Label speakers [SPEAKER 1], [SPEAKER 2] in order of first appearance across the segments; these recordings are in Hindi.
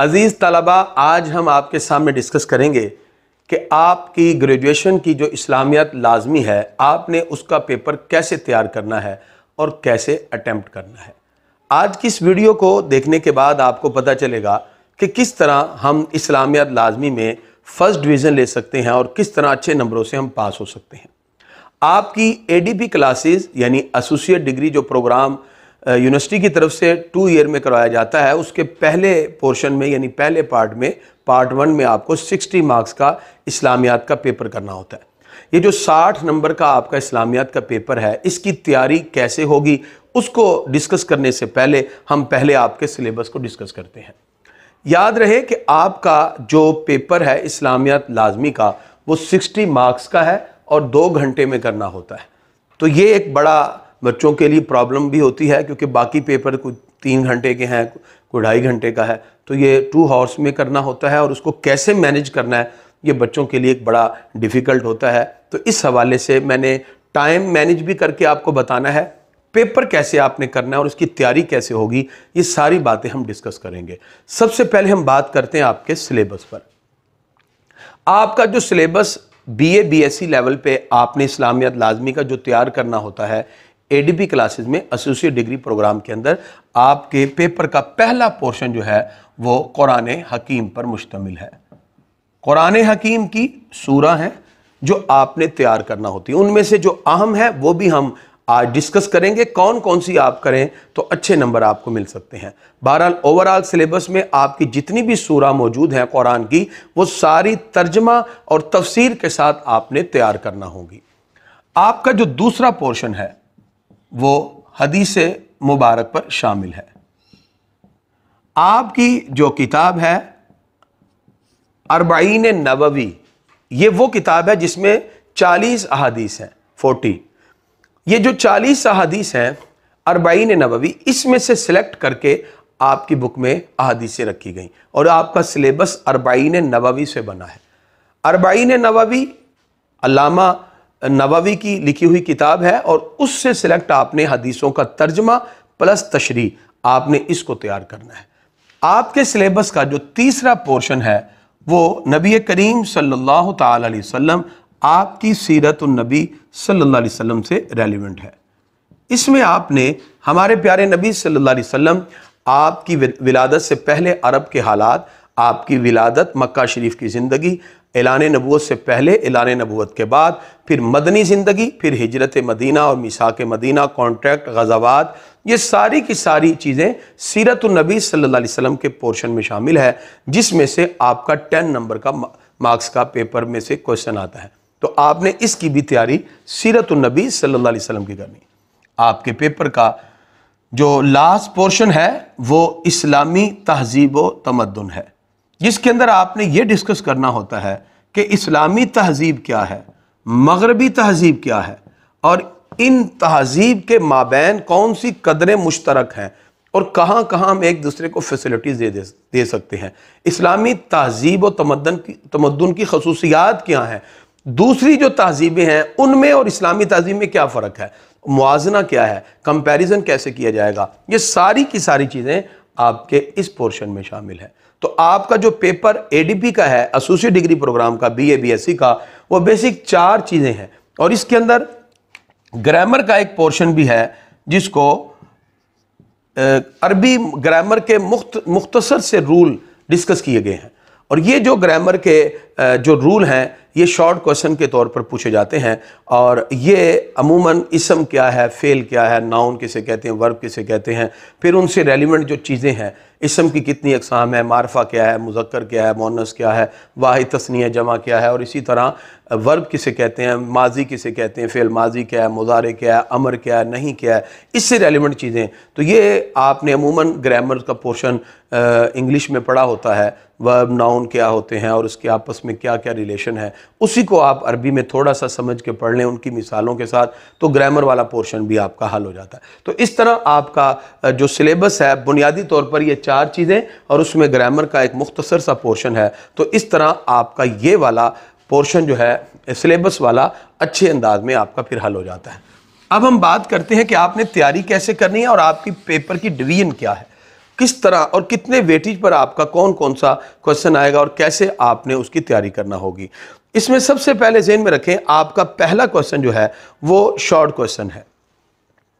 [SPEAKER 1] अज़ीज़ तलबा आज हम आपके सामने डिस्कस करेंगे कि आपकी ग्रेजुएशन की जो इस्लामियत लाजमी है आपने उसका पेपर कैसे तैयार करना है और कैसे अटैम्प्ट करना है आज की इस वीडियो को देखने के बाद आपको पता चलेगा कि किस तरह हम इस्लामियत लाजमी में फ़र्स्ट डिवीज़न ले सकते हैं और किस तरह अच्छे नंबरों से हम पास हो सकते हैं आपकी ए डी पी क्लासेज यानी एसोसिएट डिग्री जो प्रोग्राम यूनिवर्सिटी की तरफ से टू ईयर में करवाया जाता है उसके पहले पोर्शन में यानी पहले पार्ट में पार्ट वन में आपको 60 मार्क्स का इस्लामियात का पेपर करना होता है ये जो 60 नंबर का आपका इस्लामियात का पेपर है इसकी तैयारी कैसे होगी उसको डिस्कस करने से पहले हम पहले आपके सिलेबस को डिस्कस करते हैं याद रहे कि आपका जो पेपर है इस्लामियात लाजमी का वो 60 मार्क्स का है और दो घंटे में करना होता है तो ये एक बड़ा बच्चों के लिए प्रॉब्लम भी होती है क्योंकि बाकी पेपर कुछ तीन घंटे के हैं कोई ढाई घंटे का है तो ये टू हावर्स में करना होता है और उसको कैसे मैनेज करना है ये बच्चों के लिए एक बड़ा डिफ़िकल्ट होता है तो इस हवाले से मैंने टाइम मैनेज भी करके आपको बताना है पेपर कैसे आपने करना है और उसकी तैयारी कैसे होगी ये सारी बातें हम डिस्कस करेंगे सबसे पहले हम बात करते हैं आपके सिलेबस पर आपका जो सिलेबस बीए बीएससी लेवल पे आपने इस्लामियत लाजमी का जो तैयार करना होता है एडीपी क्लासेस में एसोसिएट डिग्री प्रोग्राम के अंदर आपके पेपर का पहला पोर्शन जो है वो कुरान हकीम पर मुश्तमिल है कुरान हकीम की सूरा है जो आपने तैयार करना होती है उनमें से जो अहम है वो भी हम आज डिस्कस करेंगे कौन कौन सी आप करें तो अच्छे नंबर आपको मिल सकते हैं बहरहाल ओवरऑल सिलेबस में आपकी जितनी भी सूरा मौजूद हैं कुरान की वो सारी तर्जमा और तफसीर के साथ आपने तैयार करना होगी आपका जो दूसरा पोर्शन है वो हदीस मुबारक पर शामिल है आपकी जो किताब है अरबाइन नबवी ये वो किताब है जिसमें चालीस अहादीस हैं फोर्टी ये जो चालीस अहादीस हैं अरबाइन नबवी इसमें से सिलेक्ट करके आपकी बुक में अहादीसें रखी गई और आपका सिलेबस अरबाइन नबवी से बना है अरबाइन नबवी अलामा नबावी की लिखी हुई किताब है और उससे सिलेक्ट आपने हदीसों का तर्जमा प्लस तशरी आपने इसको तैयार करना है आपके सिलेबस का जो तीसरा पोर्शन है वो नबी करीम सल्लल्लाहु सल्ला वसल्लम आपकी सीरत नबी सल्लल्लाहु अलैहि वसल्लम से रेलिवेंट है इसमें आपने हमारे प्यारे नबी सल्लल्लाहु अलैहि वसल्लम आपकी विलादत से पहले अरब के हालात आपकी विलादत मक्का शरीफ की ज़िंदगी एलान नबूत से पहले एलान नबूत के बाद फिर मदनी ज़िंदगी फिर हिजरत मदीना और मिसाक मदीना कॉन्ट्रैक्ट गजावात ये सारी की सारी चीज़ें सीरत नबी सल्लल्लाहु के पोर्शन में शामिल है जिसमें से आपका टेन नंबर का मार्क्स का पेपर में से क्वेश्चन आता है तो आपने इसकी भी तैयारी सीरत नबी सल्लल्लाहु की करनी आपके पेपर का जो लास्ट पोर्शन है वो इस्लामी तहजीब व तमदन है जिसके अंदर आपने ये डिस्कस करना होता है कि इस्लामी तहजीब क्या है मगरबी तहजीब क्या है और इन तहजीब के माबेन कौन सी कदरें मुश्तरक हैं और कहाँ कहाँ हम एक दूसरे को फैसिलिटीज़ दे दे सकते हैं इस्लामी तहजीब और तमदन की तमदन की खसूसियात क्या हैं दूसरी जो तहजीबें हैं उनमें और इस्लामी तहजीब में क्या फ़र्क है मुजना क्या है कंपेरिजन कैसे किया जाएगा ये सारी की सारी चीज़ें आपके इस पोर्शन में शामिल है तो आपका जो पेपर एडीपी का है एसोसिएट डिग्री प्रोग्राम का बीए बीएससी का वो बेसिक चार चीज़ें हैं और इसके अंदर ग्रामर का एक पोर्शन भी है जिसको अरबी ग्रामर के मुख्त मुख्तसर से रूल डिस्कस किए गए हैं और ये जो ग्रामर के जो रूल हैं ये शॉर्ट क्वेश्चन के तौर पर पूछे जाते हैं और ये अमूमन इसम क्या है फ़ेल क्या है नाउन किसे कहते हैं वर्ब किसे कहते हैं फिर उनसे रेलिवेंट जो चीज़ें हैं इसम की कितनी अकसाम है मारफा क्या है मुजक्र क्या है मोनस क्या है वाहिद तस्नी जमा क्या है और इसी तरह वर्ब किसे कहते हैं माजी किसे कहते हैं फ़ेल माजी क्या है मुजारे क्या है अमर क्या है नहीं क्या है इससे रेलिवेंट चीज़ें तो ये आपने अमूमन ग्रामर का पोर्शन इंग्लिश में पढ़ा होता है वर्ब नाउन क्या होते हैं और उसके आपस में में क्या क्या रिलेशन है उसी को आप अरबी में थोड़ा सा समझ के पढ़ लें उनकी मिसालों के साथ तो ग्रामर वाला पोर्शन भी आपका हल हो जाता है तो इस तरह आपका जो सिलेबस है बुनियादी तौर पर ये चार चीज़ें और उसमें ग्रामर का एक मुख्तसर सा पोर्शन है तो इस तरह आपका ये वाला पोर्शन जो है सिलेबस वाला अच्छे अंदाज में आपका फिर हल हो जाता है अब हम बात करते हैं कि आपने तैयारी कैसे करनी है और आपकी पेपर की डिवीजन क्या है किस तरह और कितने वेटेज पर आपका कौन कौन सा क्वेश्चन आएगा और कैसे आपने उसकी तैयारी करना होगी इसमें सबसे पहले जेन में रखें आपका पहला क्वेश्चन जो है वो शॉर्ट क्वेश्चन है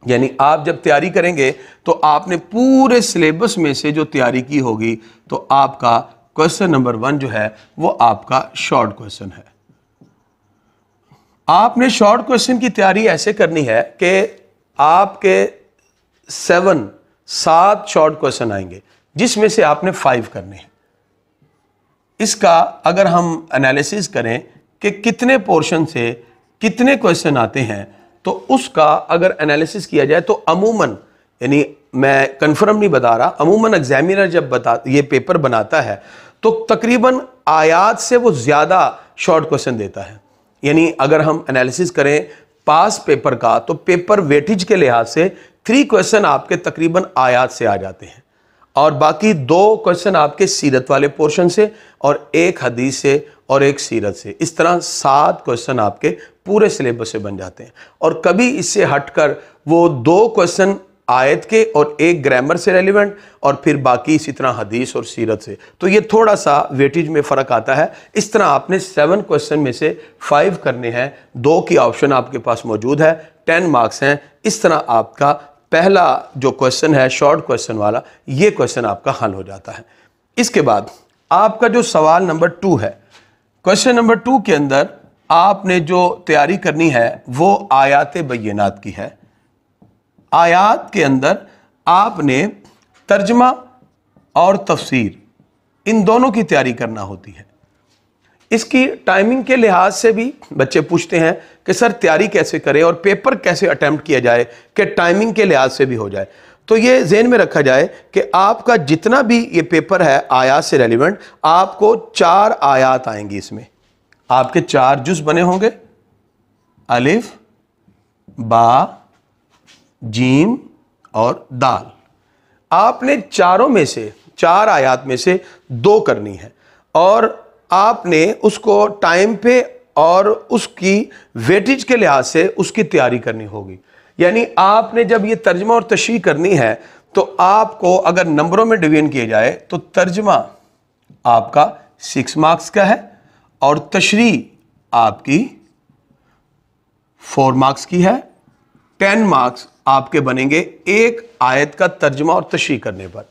[SPEAKER 1] यानी आप जब तैयारी करेंगे तो आपने पूरे सिलेबस में से जो तैयारी की होगी तो आपका क्वेश्चन नंबर वन जो है वो आपका शॉर्ट क्वेश्चन है आपने शॉर्ट क्वेश्चन की तैयारी ऐसे करनी है कि आपके सेवन सात शॉर्ट क्वेश्चन आएंगे जिसमें से आपने फाइव करने हैं इसका अगर हम एनालिसिस करें कि कितने पोर्शन से कितने क्वेश्चन आते हैं तो उसका अगर एनालिसिस किया जाए तो अमूमन यानी मैं कंफर्म नहीं बता रहा अमूमन एग्जामिनर जब बता ये पेपर बनाता है तो तकरीबन आयात से वो ज़्यादा शॉर्ट क्वेश्चन देता है यानी अगर हम एनालिसिस करें पास पेपर का तो पेपर वेटेज के लिहाज से थ्री क्वेश्चन आपके तकरीबन आयात से आ जाते हैं और बाकी दो क्वेश्चन आपके सीरत वाले पोर्शन से और एक हदीस से और एक सीरत से इस तरह सात क्वेश्चन आपके पूरे सिलेबस से बन जाते हैं और कभी इससे हटकर वो दो क्वेश्चन आयत के और एक ग्रामर से रेलिवेंट और फिर बाकी इसी तरह हदीस और सीरत से तो ये थोड़ा सा वेटेज में फ़र्क आता है इस तरह आपने सेवन क्वेश्चन में से फाइव करने हैं दो की ऑप्शन आपके पास मौजूद है टेन मार्क्स हैं इस तरह आपका पहला जो क्वेश्चन है शॉर्ट क्वेश्चन वाला ये क्वेश्चन आपका हल हो जाता है इसके बाद आपका जो सवाल नंबर टू है क्वेश्चन नंबर टू के अंदर आपने जो तैयारी करनी है वो आयात बैनात की है आयात के अंदर आपने तर्जमा और तफसीर इन दोनों की तैयारी करना होती है इसकी टाइमिंग के लिहाज से भी बच्चे पूछते हैं कि सर तैयारी कैसे करें और पेपर कैसे अटैम्प्ट किया जाए कि टाइमिंग के लिहाज से भी हो जाए तो ये जेन में रखा जाए कि आपका जितना भी ये पेपर है आयात से रेलिवेंट आपको चार आयात आएंगी इसमें आपके चार जुज बने होंगे अलिफ बा जीम और दाल आपने चारों में से चार आयात में से दो करनी है और आपने उसको टाइम पे और उसकी वेटेज के लिहाज से उसकी तैयारी करनी होगी यानी आपने जब ये तर्जमा और तशरी करनी है तो आपको अगर नंबरों में डिवीजन किया जाए तो तर्जमा आपका सिक्स मार्क्स का है और तशरी आपकी फोर मार्क्स की है टेन मार्क्स आपके बनेंगे एक आयत का तर्जमा और तशरी करने पर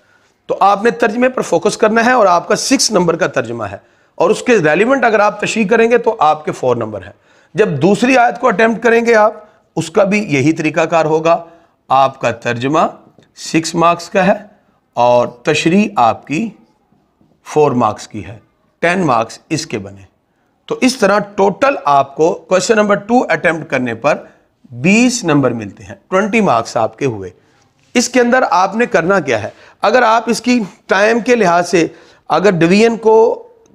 [SPEAKER 1] तो आपने तर्जमे पर फोकस करना है और आपका सिक्स नंबर का तर्जमा है और उसके रेलिवेंट अगर आप तशी करेंगे तो आपके फ़ोर नंबर हैं जब दूसरी आयत को अटैम्प्ट करेंगे आप उसका भी यही तरीकाकार होगा आपका तर्जमा सिक्स मार्क्स का है और तशरी आपकी फोर मार्क्स की है टेन मार्क्स इसके बने तो इस तरह टोटल आपको क्वेश्चन नंबर टू अटैम्प्ट करने पर बीस नंबर मिलते हैं ट्वेंटी मार्क्स आपके हुए इसके अंदर आपने करना क्या है अगर आप इसकी टाइम के लिहाज से अगर डिवीजन को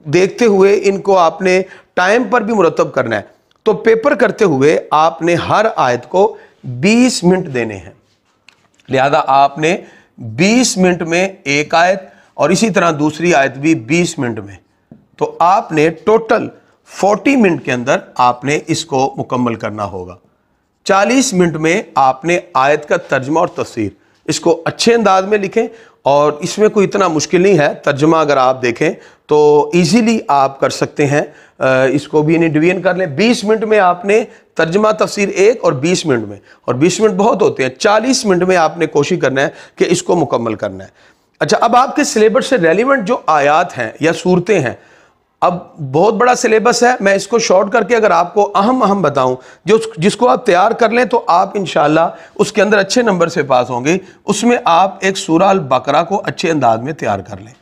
[SPEAKER 1] देखते हुए इनको आपने टाइम पर भी मुरतब करना है तो पेपर करते हुए आपने हर आयत को 20 मिनट देने हैं लिहाजा आपने 20 मिनट में एक आयत और इसी तरह दूसरी आयत भी 20 मिनट में तो आपने टोटल 40 मिनट के अंदर आपने इसको मुकम्मल करना होगा 40 मिनट में आपने आयत का तर्जमा और तस्वीर इसको अच्छे अंदाज में लिखें और इसमें कोई इतना मुश्किल नहीं है तर्जमा अगर आप देखें तो ईजीली आप कर सकते हैं इसको भी यानी डिवीजन कर लें बीस मिनट में आपने तर्जमा तफसीर एक और बीस मिनट में और बीस मिनट बहुत होते हैं चालीस मिनट में आपने कोशिश करना है कि इसको मुकम्मल करना है अच्छा अब आपके सिलेबस से रेलिवेंट जो आयात हैं या सूरतें हैं अब बहुत बड़ा सिलेबस है मैं इसको शॉर्ट करके अगर आपको अहम अहम बताऊं जो जिसको आप तैयार कर लें तो आप इन उसके अंदर अच्छे नंबर से पास होंगे उसमें आप एक सूरा अल बकरा को अच्छे अंदाज में तैयार कर लें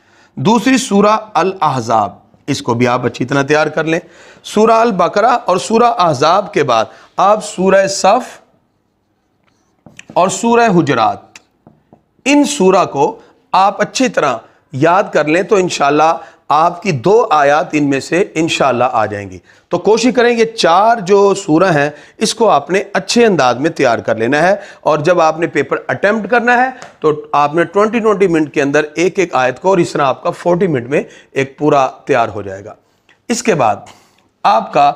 [SPEAKER 1] दूसरी सूरा अल अहजाब इसको भी आप अच्छी तरह तैयार कर लें सूरा अल बकरा और सूरा अहजाब के बाद आप सूरह सफ़ और सूरह हुजरात इन सूरा को आप अच्छी तरह याद कर लें तो इनशाला आपकी दो आयात इनमें से इन आ जाएंगी तो कोशिश करें ये चार जो सूरह हैं इसको आपने अच्छे अंदाज में तैयार कर लेना है और जब आपने पेपर अटैम्प्ट करना है तो आपने 20 20 मिनट के अंदर एक एक आयत को और इस तरह आपका 40 मिनट में एक पूरा तैयार हो जाएगा इसके बाद आपका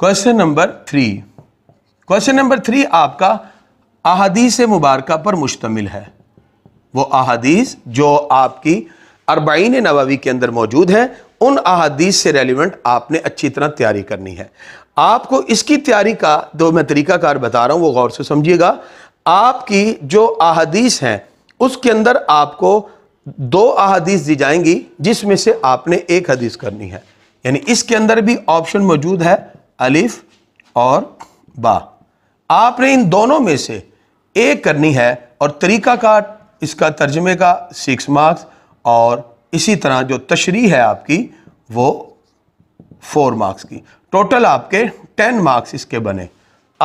[SPEAKER 1] question number three question number three आपका अहदीस मुबारक पर मुश्तमिल है वो अहदीस जो आपकी अरबाइन नवावी के अंदर मौजूद हैं उन अहादीस से रेलिवेंट आपने अच्छी तरह तैयारी करनी है आपको इसकी तैयारी का दो मैं तरीकाकार बता रहा हूँ वो गौर से समझिएगा आपकी जो अहादीस हैं उसके अंदर आपको दो अहादीस दी जाएंगी जिसमें से आपने एक हदीस करनी है यानी इसके अंदर भी ऑप्शन मौजूद है अलिफ और बा आपने इन दोनों में से एक करनी है और तरीका का इसका तर्जमे का सिक्स मार्क्स और इसी तरह जो तशरी है आपकी वो फोर मार्क्स की टोटल आपके टेन मार्क्स इसके बने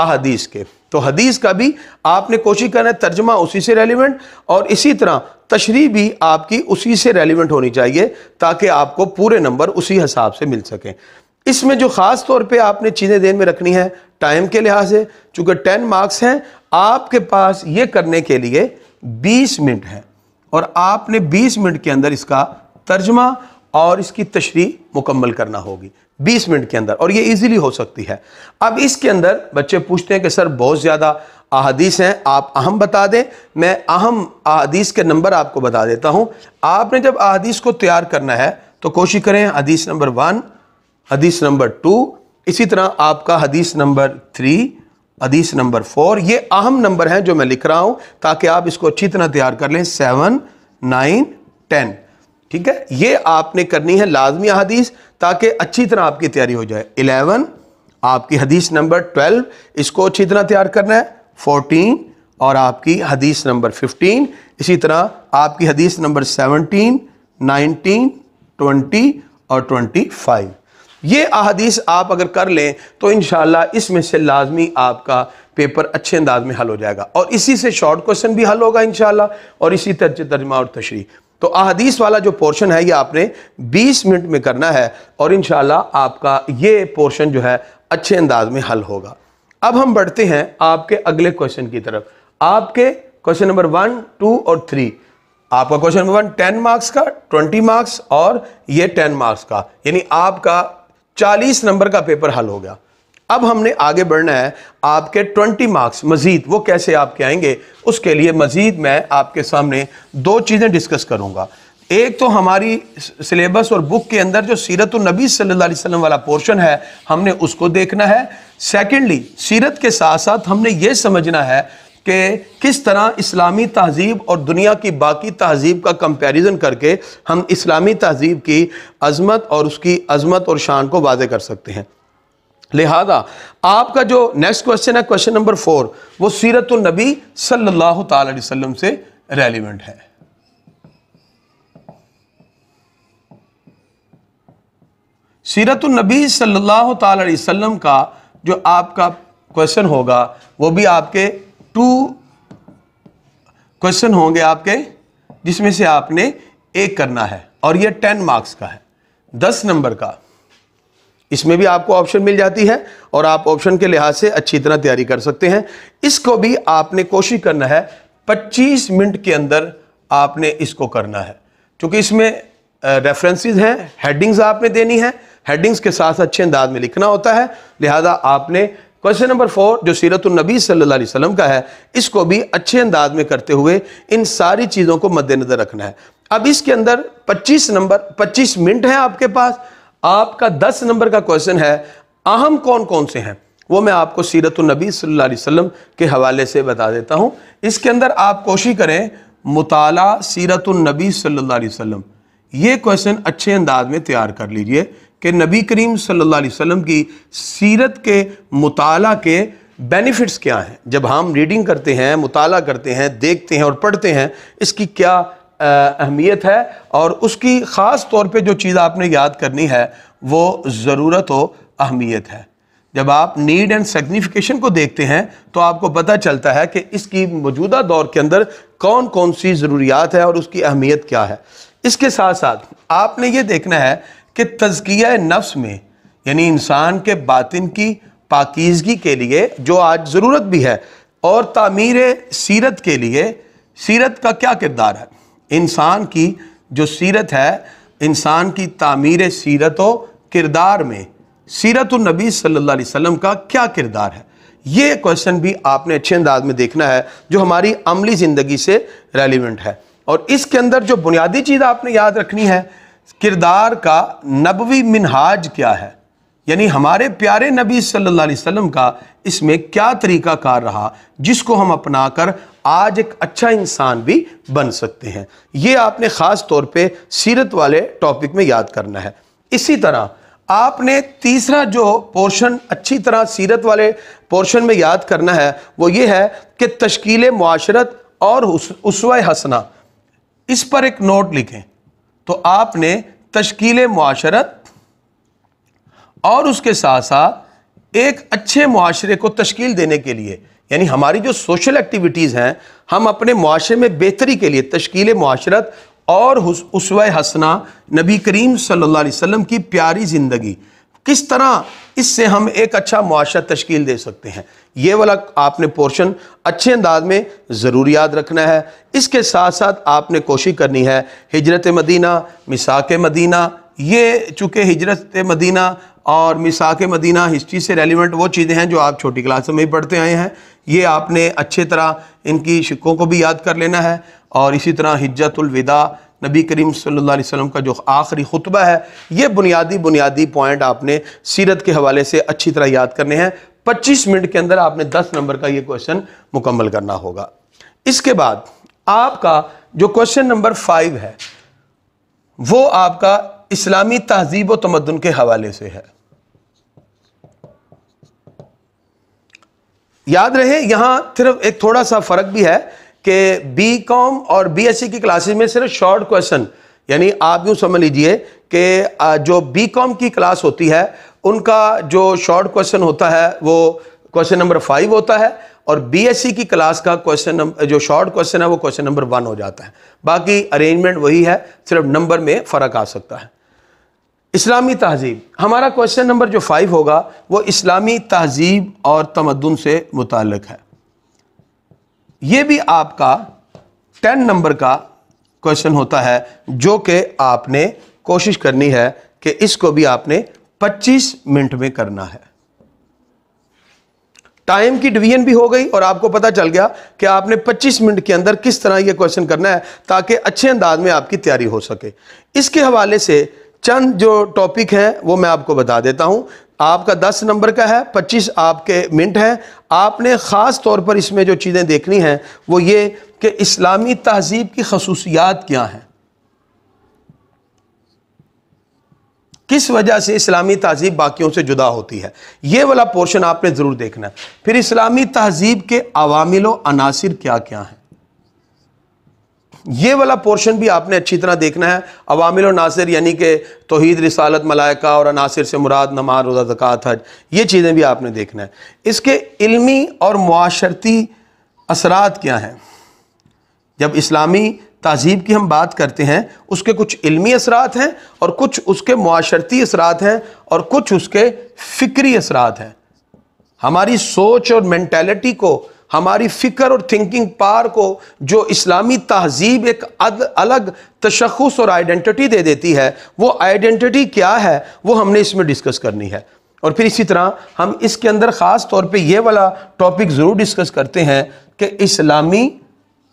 [SPEAKER 1] अदीस के तो हदीस का भी आपने कोशिश करना है तर्जमा उसी से रेलिवेंट और इसी तरह तशरी भी आपकी उसी से रेलिवेंट होनी चाहिए ताकि आपको पूरे नंबर उसी हिसाब से मिल सकें इसमें जो ख़ास तौर पे आपने चीज़ें देन में रखनी है टाइम के लिहाज से चूँकि टेन मार्क्स हैं आपके पास ये करने के लिए बीस मिनट हैं और आपने 20 मिनट के अंदर इसका तर्जमा और इसकी तशरी मुकम्मल करना होगी 20 मिनट के अंदर और ये इजीली हो सकती है अब इसके अंदर बच्चे पूछते हैं कि सर बहुत ज़्यादा अहदीस हैं आप अहम बता दें मैं अहम अहदीस के नंबर आपको बता देता हूँ आपने जब अहदीस को तैयार करना है तो कोशिश करें हदीस नंबर वन हदीस नंबर टू इसी तरह आपका हदीस नंबर थ्री हदीस नंबर फोर ये अहम नंबर हैं जो मैं लिख रहा हूँ ताकि आप इसको अच्छी तरह तैयार कर लें सेवन नाइन टेन ठीक है ये आपने करनी है लाजमी हदीस ताकि अच्छी तरह आपकी तैयारी हो जाए इलेवन आपकी हदीस नंबर ट्वेल्व इसको अच्छी तरह तैयार करना है फोर्टीन और आपकी हदीस नंबर फिफ्टीन इसी तरह आपकी हदीस नंबर सेवनटीन नाइनटीन ट्वेंटी और ट्वेंटी फाइव ये अहदीस आप अगर कर लें तो इन इसमें से लाजमी आपका पेपर अच्छे अंदाज में हल हो जाएगा और इसी से शॉर्ट क्वेश्चन भी हल होगा इन और इसी तरह तर्जमा और तशरी तो अहदीस वाला जो पोर्शन है ये आपने 20 मिनट में करना है और इन आपका ये पोर्शन जो है अच्छे अंदाज में हल होगा अब हम बढ़ते हैं आपके अगले क्वेश्चन की तरफ आपके क्वेश्चन नंबर वन टू और थ्री आपका question number one ten marks का ट्वेंटी मार्क्स और ये टेन मार्क्स का यानी आपका चालीस नंबर का पेपर हल हो गया अब हमने आगे बढ़ना है आपके ट्वेंटी मार्क्स मजीद वो कैसे आपके आएंगे उसके लिए मजीद मैं आपके सामने दो चीज़ें डिस्कस करूँगा एक तो हमारी सिलेबस और बुक के अंदर जो सीरत नबी सल्लल्लाहु अलैहि वसल्लम वाला पोर्शन है हमने उसको देखना है सेकेंडली सीरत के साथ साथ हमने ये समझना है कि किस तरह इस्लामी तहजीब और दुनिया की बाकी तहजीब का कंपैरिजन करके हम इस्लामी तहजीब की अजमत और उसकी अजमत और शान को वाजे कर सकते हैं लिहाजा आपका जो नेक्स्ट क्वेश्चन है क्वेश्चन नंबर फोर वो सीरतुलनबी नबी सल्लल्लाहु अलैहि वसल्लम से रेलिवेंट है सीरतुलनबी नबी सल्लल्लाहु अलैहि वसल्लम का जो आपका क्वेश्चन होगा वो भी आपके टू क्वेश्चन होंगे आपके जिसमें से आपने एक करना है और ये टेन मार्क्स का है दस नंबर का इसमें भी आपको ऑप्शन मिल जाती है और आप ऑप्शन के लिहाज से अच्छी तरह तैयारी कर सकते हैं इसको भी आपने कोशिश करना है 25 मिनट के अंदर आपने इसको करना है क्योंकि इसमें रेफरेंसेस हैं हेडिंग्स आपने देनी है हेडिंग्स के साथ अच्छे अंदाज में लिखना होता है लिहाजा आपने क्वेश्चन नंबर फोर जो सीरत नबी सल्लल्लाहु अलैहि वसल्लम का है इसको भी अच्छे अंदाज में करते हुए इन सारी चीज़ों को मद्देनज़र रखना है अब इसके अंदर 25 नंबर 25 मिनट हैं आपके पास आपका 10 नंबर का क्वेश्चन है अहम कौन कौन से हैं वो मैं आपको सीरत नबी सल्लल्लाहु अलैहि वसल्लम के हवाले से बता देता हूँ इसके अंदर आप कोशिश करें मुताला सीरत नबी सल्लल्लाहु अलैहि वसल्लम ये क्वेश्चन अच्छे अंदाज में तैयार कर लीजिए कि नबी करीम सल्लल्लाहु अलैहि वसल्लम की सीरत के मुताला के बेनिफिट्स क्या हैं जब हम रीडिंग करते हैं मुताला करते हैं देखते हैं और पढ़ते हैं इसकी क्या अहमियत है और उसकी ख़ास तौर पे जो चीज़ आपने याद करनी है वो ज़रूरत व अहमियत है जब आप नीड एंड सिग्निफिकेशन को देखते हैं तो आपको पता चलता है कि इसकी मौजूदा दौर के अंदर कौन कौन सी ज़रूरियात है और उसकी अहमियत क्या है इसके साथ साथ आपने ये देखना है कि तजकिया नफ्स में यानी इंसान के बातिन की पाकिजगी के लिए जो आज ज़रूरत भी है और तमीर सीरत के लिए सीरत का क्या किरदार है इंसान की जो सीरत है इंसान की तमीर सीरत व किरदार में सीरत नबी सल्ला अलैहि का क्या किरदार है ये क्वेश्चन भी आपने अच्छे अंदाज में देखना है जो हमारी अमली ज़िंदगी से रेलिवेंट है और इसके अंदर जो बुनियादी चीज़ आपने याद रखनी है किरदार का नबवी मिनहाज क्या है यानी हमारे प्यारे नबी सल्लल्लाहु अलैहि वसल्लम का इसमें क्या तरीका कार रहा जिसको हम अपना कर आज एक अच्छा इंसान भी बन सकते हैं ये आपने ख़ास तौर पे सीरत वाले टॉपिक में याद करना है इसी तरह आपने तीसरा जो पोर्शन अच्छी तरह सीरत वाले पोर्शन में याद करना है वो ये है कि तश्कील माशरत और उसवा हसना इस पर एक नोट लिखें तो आपने तश्कील माशरत और उसके साथ साथ एक अच्छे माशरे को तश्कील देने के लिए यानी हमारी जो सोशल एक्टिविटीज़ हैं हम अपने माशरे में बेहतरी के लिए तश्कील माशरत और उसव हसना नबी करीम सल्लल्लाहु अलैहि वसल्लम की प्यारी ज़िंदगी किस तरह इससे हम एक अच्छा मुआशा तश्कील दे सकते हैं ये वाला आपने पोर्शन अच्छे अंदाज में ज़रूर याद रखना है इसके साथ साथ आपने कोशिश करनी है हिजरत मदीना मिसाक मदीना ये चूँकि हिजरत मदीना और मिसाक मदीना हिस्ट्री से रेलिवेंट वो चीज़ें हैं जो आप छोटी क्लासों में ही पढ़ते आए हैं ये आपने अच्छे तरह इनकी शिक्कों को भी याद कर लेना है और इसी तरह हिजतुलविदा नबी करीम सल्लल्लाहु अलैहि वसल्लम का जो आखिरी खुतबा है ये बुनियादी बुनियादी पॉइंट आपने सीरत के हवाले से अच्छी तरह याद करने हैं 25 मिनट के अंदर आपने 10 नंबर का ये क्वेश्चन मुकम्मल करना होगा इसके बाद आपका जो क्वेश्चन नंबर फाइव है वो आपका इस्लामी तहजीब व तमदन के हवाले से है याद रहे यहां सिर्फ एक थोड़ा सा फ़र्क भी है कि बी कॉम और बी एस सी की क्लासेज में सिर्फ शॉर्ट क्वेश्चन यानी आप यूँ समझ लीजिए कि जो बी कॉम की क्लास होती है उनका जो शॉर्ट क्वेश्चन होता है वो क्वेश्चन नंबर फाइव होता है और बीएससी e की क्लास का क्वेश्चन जो शॉर्ट क्वेश्चन है वो क्वेश्चन नंबर वन हो जाता है बाकी अरेंजमेंट वही है सिर्फ नंबर में फ़र्क आ सकता है इस्लामी तहजीब हमारा क्वेश्चन नंबर जो फाइव होगा वो इस्लामी तहजीब और तमदन से मुतक है ये भी आपका टेन नंबर का क्वेश्चन होता है जो कि आपने कोशिश करनी है कि इसको भी आपने 25 मिनट में करना है टाइम की डिवीजन भी हो गई और आपको पता चल गया कि आपने 25 मिनट के अंदर किस तरह ये क्वेश्चन करना है ताकि अच्छे अंदाज में आपकी तैयारी हो सके इसके हवाले से चंद जो टॉपिक है वो मैं आपको बता देता हूँ आपका 10 नंबर का है 25 आपके मिनट है आपने ख़ास तौर पर इसमें जो चीज़ें देखनी हैं वो ये कि इस्लामी तहजीब की खसूसियात क्या हैं किस वजह से इस्लामी तहजीब बाकियों से जुदा होती है ये वाला पोर्शन आपने ज़रूर देखना है फिर इस्लामी तहजीब के अवामिल अनासर क्या क्या हैं ये वाला पोर्शन भी आपने अच्छी तरह देखना है अवामिल नासिर यानी कि तोहद रिसालत मलाइका और अनासर से मुराद नमाज रोज़ा जक़ात हज ये चीज़ें भी आपने देखना है इसके इल्मी और माशरती असरात क्या हैं जब इस्लामी तहजीब की हम बात करते हैं उसके कुछ इल्मी असरात हैं और कुछ उसके माशरती असरात हैं और कुछ उसके फ़िक्री असरात हैं हमारी सोच और मैंटेलिटी को हमारी फ़िक्र और थिंकिंग पार को जो इस्लामी तहजीब एक अलग तशखस और आइडेंटिटी दे देती है वो आइडेंटिटी क्या है वो हमने इसमें डिस्कस करनी है और फिर इसी तरह हम इसके अंदर ख़ास तौर पे ये वाला टॉपिक ज़रूर डिस्कस करते हैं कि इस्लामी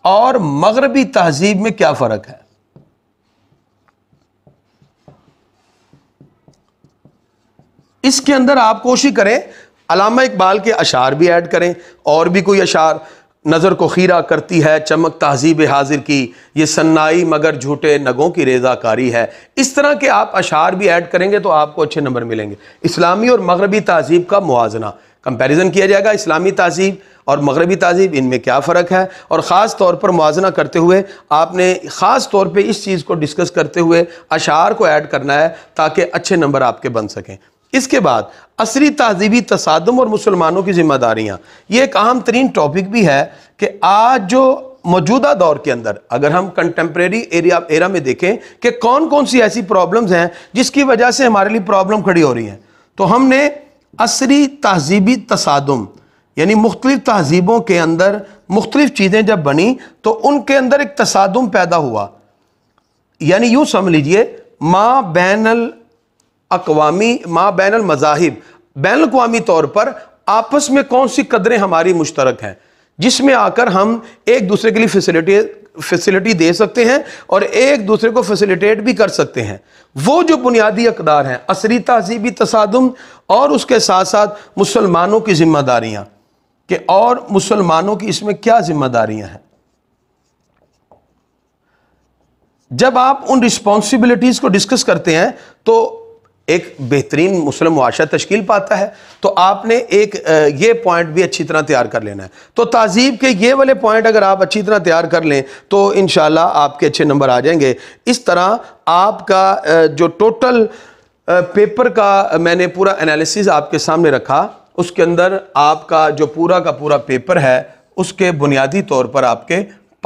[SPEAKER 1] और मगरबी तहजीब में क्या फ़र्क है इसके अंदर आप कोशिश करें अलामा इकबाल के अशार भी ऐड करें और भी कोई अशार नज़र को खीरा करती है चमक तहजीब हाजिर की ये सन्नाई मगर झूठे नगों की रेजाकारी है इस तरह के आप अशार भी ऐड करेंगे तो आपको अच्छे नंबर मिलेंगे इस्लामी और मगरबी तहजीब का मुजना कंपेरिज़न किया जाएगा इस्लामी तहजीब और मगरबी तहजीब इनमें क्या फ़र्क है और ख़ास तौर पर मुजना करते हुए आपने ख़ास तौर पर इस चीज़ को डिस्कस करते हुए अशार को ऐड करना है ताकि अच्छे नंबर आपके बन सकें इसके बाद असरी तहजीबी तसादम और मुसलमानों की जिम्मेदारियाँ ये एक अहम तरीन टॉपिक भी है कि आज जो मौजूदा दौर के अंदर अगर हम कंटेम्प्रेरी एरिया एरा में देखें कि कौन कौन सी ऐसी प्रॉब्लम्स हैं जिसकी वजह से हमारे लिए प्रॉब्लम खड़ी हो रही हैं तो हमने असरी तहजीबी तसादम यानी मुख्तलिफ तहजीबों के अंदर मुख्तलिफ चीज़ें जब बनी तो उनके अंदर एक तसादम पैदा हुआ यानी यूँ समझ लीजिए माँ बैनल अकवामी माँ बैन मज़ाहिब बैन अवी तौर पर आपस में कौन सी कदरें हमारी मुश्तरक हैं जिसमें आकर हम एक दूसरे के लिए फैसिलिटी फैसिलिटी दे सकते हैं और एक दूसरे को फैसिलिटेट भी कर सकते हैं वो जो बुनियादी अकदार हैं असरी तहजीबी तसादम और उसके साथ साथ मुसलमानों की जिम्मेदारियाँ कि और मुसलमानों की इसमें क्या जिम्मेदारियाँ हैं जब आप उन रिस्पॉन्सिबिलिटीज़ को डिस्कस करते हैं तो एक बेहतरीन मुस्लिम मुआशा तश्कील पाता है तो आपने एक ये पॉइंट भी अच्छी तरह तैयार कर लेना है तो तहजीब के ये वाले पॉइंट अगर आप अच्छी तरह तैयार कर लें तो इन आपके अच्छे नंबर आ जाएंगे इस तरह आपका जो टोटल पेपर का मैंने पूरा एनालिसिस आपके सामने रखा उसके अंदर आपका जो पूरा का पूरा पेपर है उसके बुनियादी तौर पर आपके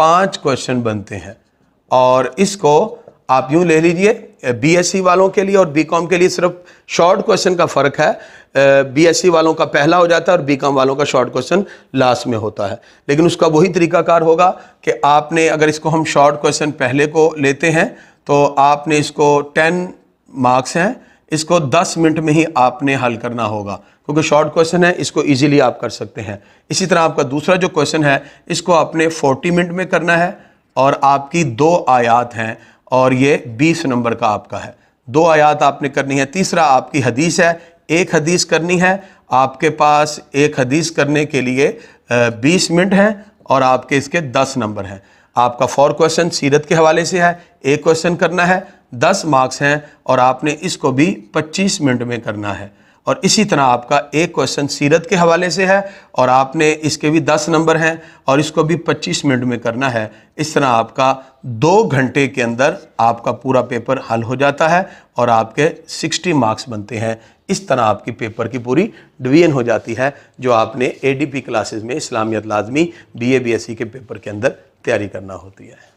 [SPEAKER 1] पांच क्वेश्चन बनते हैं और इसको आप यूं ले लीजिए बीएससी e वालों के लिए और बीकॉम के लिए सिर्फ शॉर्ट क्वेश्चन का फ़र्क है बीएससी e वालों का पहला हो जाता है और बीकॉम वालों का शॉर्ट क्वेश्चन लास्ट में होता है लेकिन उसका वही तरीकाकार होगा कि आपने अगर इसको हम शॉर्ट क्वेश्चन पहले को लेते हैं तो आपने इसको टेन मार्क्स हैं इसको दस मिनट में ही आपने हल करना होगा क्योंकि शॉर्ट क्वेश्चन है इसको इजीली आप कर सकते हैं इसी तरह आपका दूसरा जो क्वेश्चन है इसको आपने 40 मिनट में करना है और आपकी दो आयात हैं और ये बीस नंबर का आपका है दो आयात आपने करनी है तीसरा आपकी हदीस है एक हदीस करनी है आपके पास एक हदीस करने के लिए बीस मिनट हैं और आपके इसके दस नंबर हैं आपका फोर क्वेश्चन सीरत के हवाले से है एक क्वेश्चन करना है दस मार्क्स हैं और आपने इसको भी पच्चीस मिनट में करना है और इसी तरह आपका एक क्वेश्चन सीरत के हवाले से है और आपने इसके भी दस नंबर हैं और इसको भी पच्चीस मिनट में करना है इस तरह आपका दो घंटे के अंदर आपका पूरा पेपर हल हो जाता है और आपके सिक्सटी मार्क्स बनते हैं इस तरह आपकी पेपर की पूरी डिवीजन हो जाती है जो आपने ए डी पी क्लासेज में इस्लामियत लाजमी B A B S C के पेपर के अंदर तैयारी करना होती है